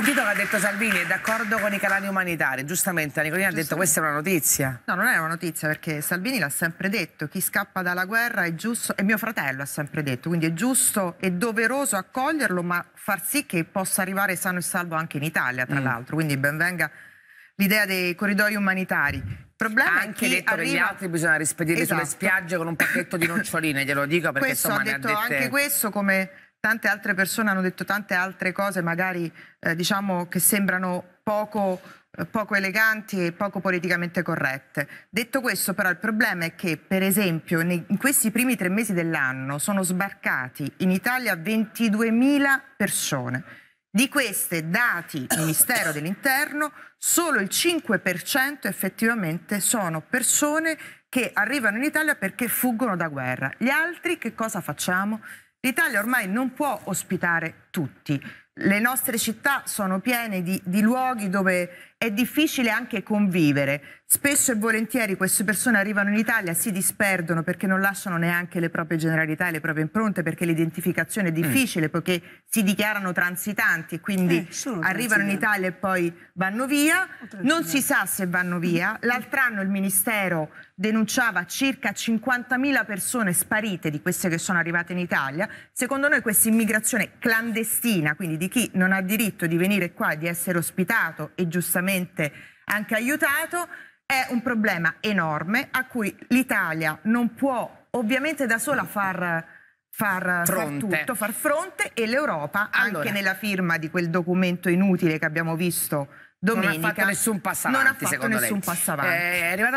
sentito che ha detto Salvini, è d'accordo con i canali umanitari. Giustamente, Nicolina ha detto questa è una notizia. No, non è una notizia perché Salvini l'ha sempre detto, chi scappa dalla guerra è giusto, e mio fratello ha sempre detto, quindi è giusto e doveroso accoglierlo, ma far sì che possa arrivare sano e salvo anche in Italia, tra mm. l'altro. Quindi benvenga l'idea dei corridoi umanitari. Il problema anche che detto arriva... gli altri bisogna rispedirli esatto. sulle spiagge con un pacchetto di noccioline, glielo dico perché questo insomma ha detto, ha dette... anche questo come tante altre persone hanno detto tante altre cose, magari eh, diciamo che sembrano poco, eh, poco eleganti e poco politicamente corrette. Detto questo, però, il problema è che, per esempio, nei, in questi primi tre mesi dell'anno sono sbarcati in Italia 22.000 persone. Di queste, dati Ministero dell'Interno, solo il 5% effettivamente sono persone che arrivano in Italia perché fuggono da guerra. Gli altri che cosa facciamo? L'Italia ormai non può ospitare tutti. Le nostre città sono piene di, di luoghi dove è difficile anche convivere. Spesso e volentieri queste persone arrivano in Italia, si disperdono perché non lasciano neanche le proprie generalità e le proprie impronte, perché l'identificazione è mm. difficile, mm. poiché si dichiarano transitanti e quindi eh, arrivano in Italia e poi vanno via. Non si sa se vanno via. L'altro anno il Ministero denunciava circa 50.000 persone sparite di queste che sono arrivate in Italia. Secondo noi questa immigrazione clandestina Palestina, quindi di chi non ha diritto di venire qua, di essere ospitato e giustamente anche aiutato, è un problema enorme a cui l'Italia non può ovviamente da sola far, far, far tutto, far fronte e l'Europa allora. anche nella firma di quel documento inutile che abbiamo visto domenica non ha fatto nessun passo avanti, non ha fatto nessun passo avanti. Eh,